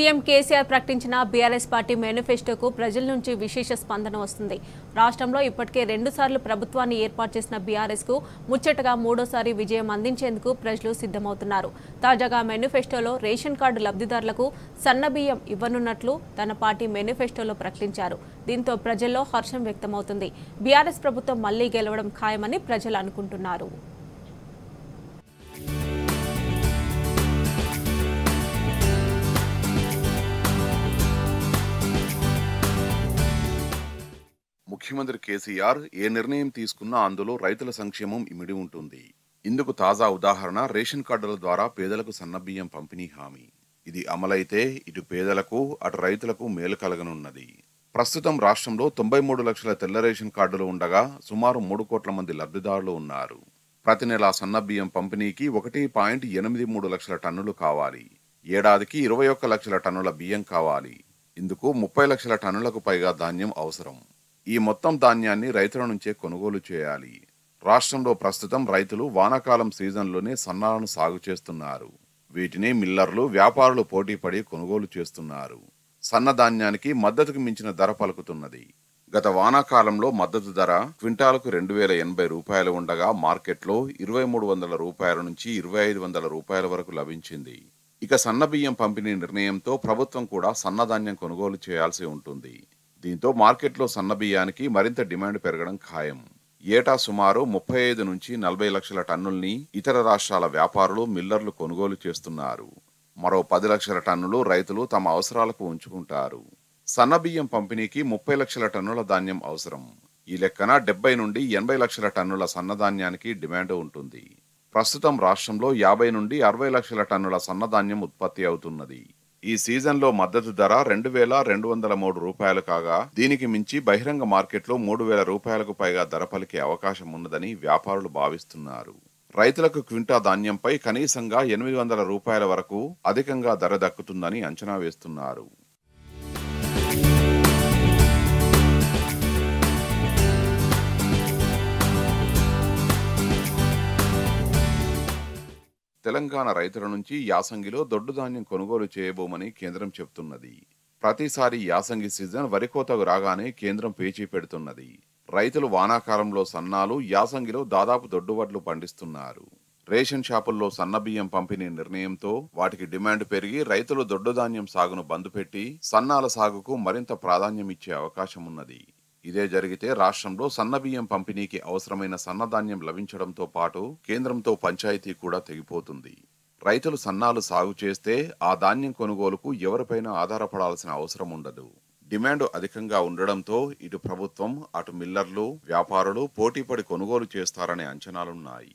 CM KCR ప్రకటించిన BRS party మేనిఫెస్టోకు ప్రజల నుంచి విశేష స్పందన వస్తుంది రాష్ట్రంలో ఇప్పటికే రెండుసార్లు ప్రభుత్వాన్ని ఏర్పాటు చేసిన బీఆర్ఎస్కు ముచ్చటగా మూడోసారి విజయం అందించేందుకు ప్రజలు సిద్ధమవుతున్నారు తాజాగా మేనిఫెస్టోలో రేషన్ కార్డు లబ్ధిదారులకు సన్నబియ్యం ఇవ్వనున్నట్లు తన పార్టీ మేనిఫెస్టోలో ప్రకటించారు దీంతో ప్రజల్లో హర్షం వ్యక్తమవుతుంది బీఆర్ఎస్ ప్రభుత్వం మళ్లీ గెలవడం ఖాయమని ప్రజలు అనుకుంటున్నారు ముఖ్యమంత్రి కేసీఆర్ ఏ నిర్ణయం తీసుకున్నా అందులో రైతుల సంక్షేమం ఇమిడి ఉంటుంది ఇందుకు తాజా ఉదాహరణ రేషన్ కార్డుల ద్వారా పేదలకు సన్నబియ్యం పంపిణీ హామీ ఇది అమలైతే ఇటు పేదలకు అటు రైతులకు మేలు కలగనున్నది ప్రస్తుతం రాష్ట్రంలో తొంభై మూడు లక్షల తెల్ల రేషన్ కార్డులు ఉండగా సుమారు మూడు కోట్ల మంది లబ్ధిదారులు ఉన్నారు ప్రతి నెల సన్నబియ్యం పంపిణీకి ఒకటి పాయింట్ ఎనిమిది మూడు లక్షల టన్నులు కావాలి ఏడాదికి ఇరవై ఒక్క లక్షల టన్నుల బియ్యం కావాలి ఇందుకు ముప్పై లక్షల టన్నులకు పైగా ధాన్యం అవసరం ఈ మొత్తం ధాన్యాన్ని రైతుల నుంచే కొనుగోలు చేయాలి రాష్ట్రంలో ప్రస్తుతం రైతులు వానాకాలం సీజన్లోనే సన్నాలను సాగు చేస్తున్నారు వీటిని మిల్లర్లు వ్యాపారులు పోటీపడి కొనుగోలు చేస్తున్నారు సన్నధాన్యానికి మద్దతుకు మించిన ధర పలుకుతున్నది గత వానాకాలంలో మద్దతు ధర క్వింటాలకు రెండు వేల ఎనభై రూపాయలు ఉండగా మార్కెట్లో ఇరవై మూడు వందల రూపాయల నుంచి ఇరవై ఐదు వందల రూపాయల వరకు లభించింది ఇక సన్నబియ్యం పంపిణీ నిర్ణయంతో ప్రభుత్వం కూడా సన్నధాన్యం కొనుగోలు చేయాల్సి ఉంటుంది దీంతో మార్కెట్లో సన్నబియ్యానికి మరింత డిమాండ్ పెరగడం ఖాయం ఏటా సుమారు ముప్పై ఐదు నుంచి నలభై లక్షల టన్నుల్ని ఇతర రాష్ట్రాల వ్యాపారులు మిల్లర్లు కొనుగోలు చేస్తున్నారు మరో పది లక్షల టన్నులు రైతులు తమ అవసరాలకు ఉంచుకుంటారు సన్నబియ్యం పంపిణీకి ముప్పై లక్షల టన్నుల ధాన్యం అవసరం ఈ లెక్కన డెబ్బై నుండి ఎనభై లక్షల టన్నుల సన్నధాన్యానికి డిమాండ్ ఉంటుంది ప్రస్తుతం రాష్ట్రంలో యాభై నుండి అరవై లక్షల టన్నుల సన్నధాన్యం ఉత్పత్తి అవుతున్నది ఈ సీజన్లో మద్దతు ధర రెండు వేల రెండు వందల మూడు రూపాయలు కాగా దీనికి మించి బహిరంగ మార్కెట్లో మూడు వేల రూపాయలకు పైగా ధర పలికే అవకాశం ఉన్నదని వ్యాపారులు భావిస్తున్నారు రైతులకు క్వింటా ధాన్యంపై కనీసంగా ఎనిమిది వందల రూపాయల వరకు అధికంగా ధర దక్కుతుందని అంచనా వేస్తున్నారు తెలంగాణ రైతుల నుంచి యాసంగిలో దొడ్డు ధాన్యం కొనుగోలు చేయబోమని కేంద్రం చెబుతున్నది ప్రతిసారి యాసంగి సీజన్ వరికోతకు రాగానే కేంద్రం పేచీ పెడుతున్నది రైతులు వానాకాలంలో సన్నాలు యాసంగిలో దాదాపు దొడ్డు వడ్లు పండిస్తున్నారు రేషన్ షాపుల్లో సన్నబియ్యం పంపిణీ నిర్ణయంతో వాటికి డిమాండ్ పెరిగి రైతులు దొడ్డు ధాన్యం సాగును బంద్ పెట్టి సన్నాల సాగుకు మరింత ప్రాధాన్యం ఇచ్చే అవకాశం ఉన్నది ఇదే జరిగితే రాష్ట్రంలో సన్నబియ్యం పంపిణీకి అవసరమైన సన్నధాన్యం లభించడంతో పాటు కేంద్రంతో పంచాయతీ కూడా తెగిపోతుంది రైతులు సన్నాలు సాగు చేస్తే ఆ ధాన్యం కొనుగోలుకు ఎవరిపైన ఆధారపడాల్సిన అవసరం ఉండదు డిమాండ్ అధికంగా ఉండడంతో ఇటు ప్రభుత్వం అటు మిల్లర్లు వ్యాపారులు పోటీపడి కొనుగోలు చేస్తారనే అంచనాలున్నాయి